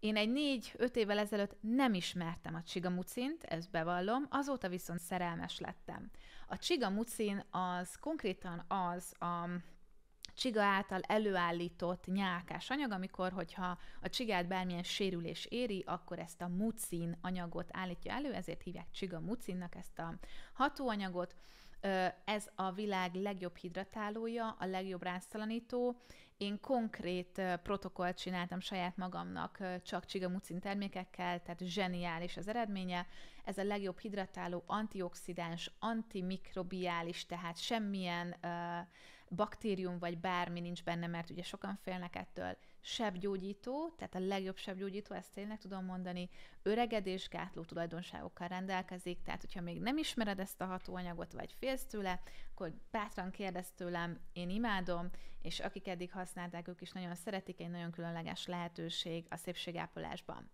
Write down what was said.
Én egy négy-öt évvel ezelőtt nem ismertem a csigamucint, ezt bevallom, azóta viszont szerelmes lettem. A csigamucin az konkrétan az a csiga által előállított nyálkás anyag, amikor, hogyha a csigát bármilyen sérülés éri, akkor ezt a mucin anyagot állítja elő, ezért hívják csiga mucinnak ezt a hatóanyagot. Ez a világ legjobb hidratálója, a legjobb ráztalanító, én konkrét protokollt csináltam saját magamnak csak csigamucin termékekkel, tehát zseniális az eredménye. Ez a legjobb hidratáló, antioxidáns, antimikrobiális, tehát semmilyen uh, baktérium vagy bármi nincs benne, mert ugye sokan félnek ettől. Sebgyógyító, tehát a legjobb sebgyógyító, ezt tényleg tudom mondani, öregedésgátló tulajdonságokkal rendelkezik, tehát hogyha még nem ismered ezt a hatóanyagot, vagy félsz tőle, akkor bátran kérdezz tőlem, én imádom, és akik eddig használták, ők is nagyon szeretik, egy nagyon különleges lehetőség a szépségápolásban.